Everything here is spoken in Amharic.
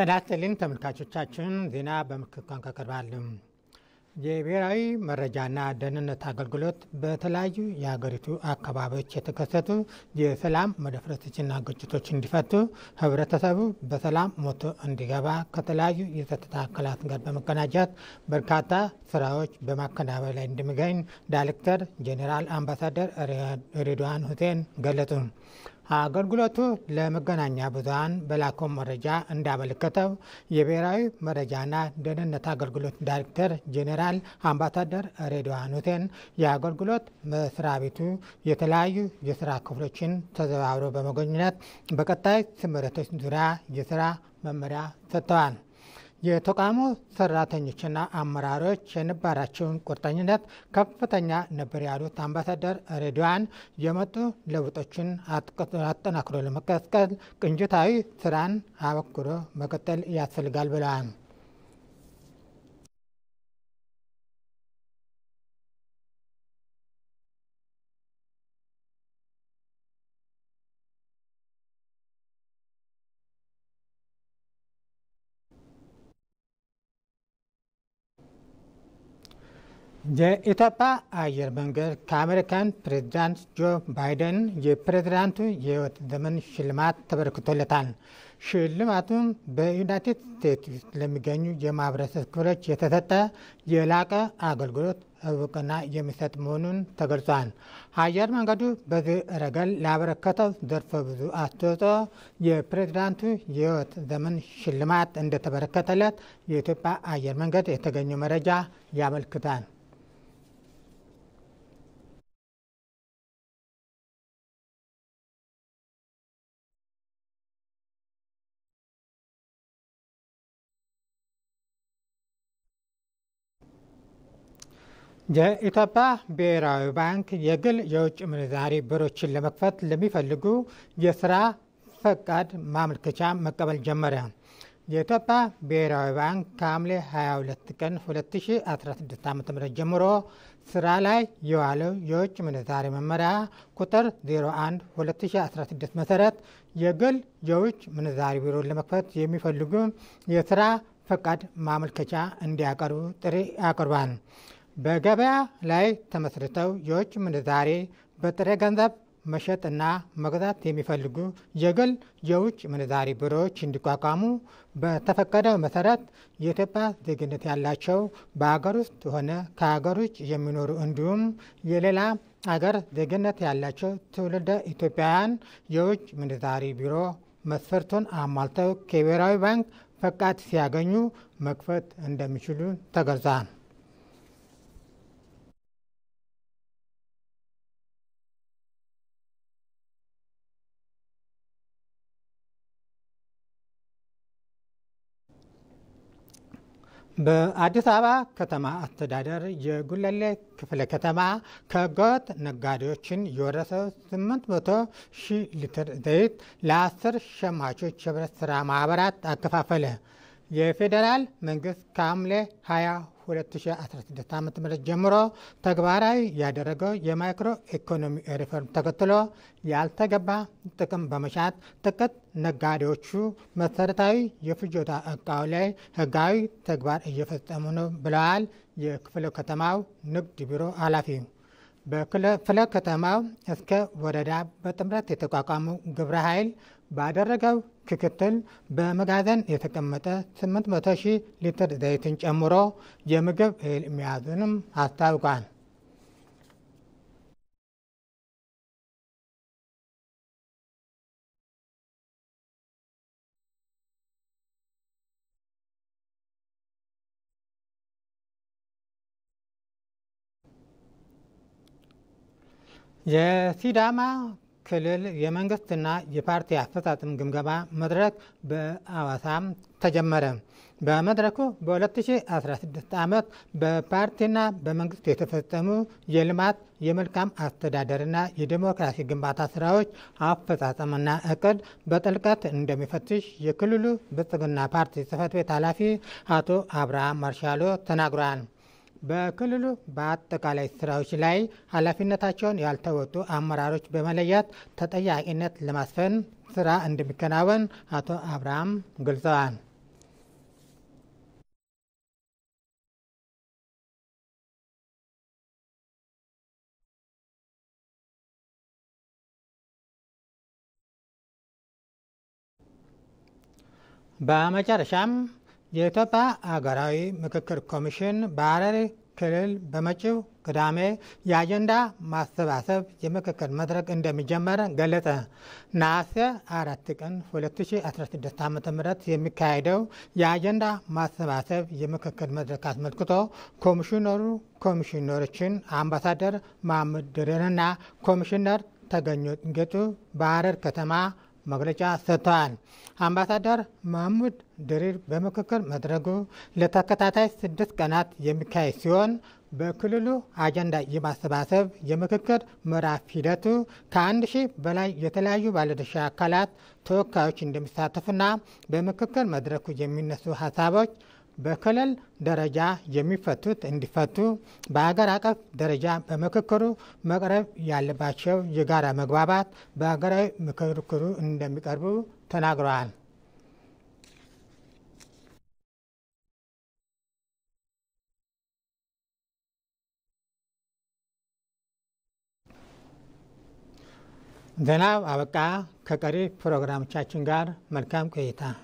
ጤና ይስጥልኝ ተመልካቾቻችን፣ ዜና በምልክት ቋንቋ የብሔራዊ መረጃና ደህንነት አገልግሎት በተለያዩ የሀገሪቱ አካባቢዎች የተከሰቱ የሰላም መደፍረቶችና ግጭቶች እንዲፈቱ ህብረተሰቡ በሰላም ሞቶ እንዲገባ ከተለያዩ የጸጥታ አካላት ጋር በመቀናጀት በርካታ ስራዎች በማከናወን ላይ እንደሚገኝ ዳይሬክተር ጄኔራል አምባሳደር ሬድዋን ሁሴን ገለጹ። አገልግሎቱ ለመገናኛ ብዙሃን በላከው መረጃ እንዳመለከተው የብሔራዊ መረጃና ደህንነት አገልግሎት ዳይሬክተር ጄኔራል አምባሳደር ሬድዋን ሁሴን የአገልግሎት መስሪያ ቤቱ የተለያዩ የስራ ክፍሎችን ተዘዋውሮ በመጎብኘት በቀጣይ ስምሪቶች ዙሪያ የስራ መመሪያ ሰጥተዋል። የተቋሙ ሰራተኞችና አመራሮች የነበራቸውን ቁርጠኝነት ከፍተኛ ነበር ያሉት አምባሳደር ሬድዋን የመጡ ለውጦችን አጠናክሮ ለመቀስቀስ ቅንጅታዊ ስራን አበክሮ መቀጠል ያስፈልጋል ብለዋል። የኢትዮጵያ አየር መንገድ ከአሜሪካን ፕሬዚዳንት ጆ ባይደን የፕሬዚዳንቱ የህይወት ዘመን ሽልማት ተበርክቶለታል። ሽልማቱም በዩናይትድ ስቴትስ ለሚገኙ የማህበረሰብ ክፍሎች የተሰጠ የላቀ አገልግሎት እውቅና የሚሰጥ መሆኑን ተገልጿል። አየር መንገዱ በዚህ ረገድ ላበረከተው ዘርፈ ብዙ አስተዋጽኦ የፕሬዚዳንቱ የህይወት ዘመን ሽልማት እንደተበረከተለት የኢትዮጵያ አየር መንገድ የተገኘው መረጃ ያመልክታል። የኢትዮጵያ ብሔራዊ ባንክ የግል የውጭ ምንዛሪ ብሮችን ለመክፈት ለሚፈልጉ የስራ ፈቃድ ማመልከቻ መቀበል ጀመረ። የኢትዮጵያ ብሔራዊ ባንክ ከሐምሌ 22 ቀን 2016 ዓ ም ጀምሮ ስራ ላይ የዋለው የውጭ ምንዛሪ መመሪያ ቁጥር 01 2016 መሰረት የግል የውጭ ምንዛሪ ቢሮን ለመክፈት የሚፈልጉ የስራ ፈቃድ ማመልከቻ እንዲያቀርቡ ጥሪ አቅርቧል። በገበያ ላይ ተመስርተው የውጭ ምንዛሬ በጥሬ ገንዘብ መሸጥና መግዛት የሚፈልጉ የግል የውጭ ምንዛሪ ቢሮዎች እንዲቋቋሙ በተፈቀደው መሰረት የኢትዮጵያ ዜግነት ያላቸው በሀገር ውስጥ ሆነ ከሀገር ውጭ የሚኖሩ እንዲሁም የሌላ አገር ዜግነት ያላቸው ትውልደ ኢትዮጵያውያን የውጭ ምንዛሪ ቢሮ መስፈርቱን አሟልተው ከብሔራዊ ባንክ ፈቃድ ሲያገኙ መክፈት እንደሚችሉ ተገልጿል። በአዲስ አበባ ከተማ አስተዳደር የጉለሌ ክፍለ ከተማ ከህገወጥ ነጋዴዎችን የወረሰ 800 ሺህ ሊትር ዘይት ለአስር ሸማቾች ህብረት ስራ ማህበራት አከፋፈለ። የፌዴራል መንግስት ከሐምሌ 2 2016 ዓ ም ጀምሮ ተግባራዊ ያደረገው የማይክሮ ኢኮኖሚ ሪፎርም ተከትሎ ያልተገባ ጥቅም በመሻት ጥቂት ነጋዴዎቹ መሰረታዊ የፍጆታ እቃው ላይ ህጋዊ ተግባር እየፈጸሙ ነው ብለዋል የክፍለ ከተማው ንግድ ቢሮ ኃላፊ። በክፍለ ከተማው እስከ ወረዳ በጥምረት የተቋቋመው ግብረ ኃይል ባደረገው ክክትል በመጋዘን የተቀመጠ 800,000 ሊትር ዘይትን ጨምሮ የምግብ እህል መያዙንም አስታውቋል። የሲዳማ ክልል የመንግስትና የፓርቲ አፈጻጸም ግምገማ መድረክ በአዋሳም ተጀመረ። በመድረኩ በ2016 ዓመት በፓርቲና በመንግስት የተፈጸሙ የልማት የመልካም አስተዳደርና የዴሞክራሲ ግንባታ ስራዎች አፈጻጸምና እቅድ በጥልቀት እንደሚፈትሽ የክልሉ ብልጽግና ፓርቲ ጽህፈት ቤት ኃላፊ አቶ አብርሃም ማርሻሎ ተናግሯል። በክልሉ በአጠቃላይ ስራዎች ላይ ኃላፊነታቸውን ያልተወጡ አመራሮች በመለየት ተጠያቂነት ለማስፈን ስራ እንደሚከናወን አቶ አብርሃም ገልጸዋል። በመጨረሻም የኢትዮጵያ አገራዊ ምክክር ኮሚሽን በሐረሪ ክልል በመጪው ቅዳሜ የአጀንዳ ማሰባሰብ የምክክር መድረክ እንደሚጀመር ገለጸ። ነሐሴ አራት ቀን 2016 ዓ ም የሚካሄደው የአጀንዳ ማሰባሰብ የምክክር መድረክ አስመልክቶ ኮሚሽነሩ ኮሚሽነሮችን አምባሳደር ማህመድ ድሬንና ኮሚሽነር ተገኘ ጌጡ በሐረር ከተማ መግለጫ ሰጥተዋል። አምባሳደር ማህሙድ ድሪር በምክክር መድረጉ ለተከታታይ ስድስት ቀናት የሚካሄድ ሲሆን በክልሉ አጀንዳ የማሰባሰብ የምክክር ምዕራፍ ሂደቱ ከአንድ ሺህ በላይ የተለያዩ ባለድርሻ አካላት ተወካዮች እንደሚሳተፉና በምክክር መድረኩ የሚነሱ ሀሳቦች በክልል ደረጃ የሚፈቱት እንዲፈቱ በሀገር አቀፍ ደረጃ በምክክሩ መቅረብ ያለባቸው የጋራ መግባባት በሀገራዊ ምክክሩ እንደሚቀርቡ ተናግረዋል። ዜናው አበቃ። ከቀሪ ፕሮግራሞቻችን ጋር መልካም ቆይታ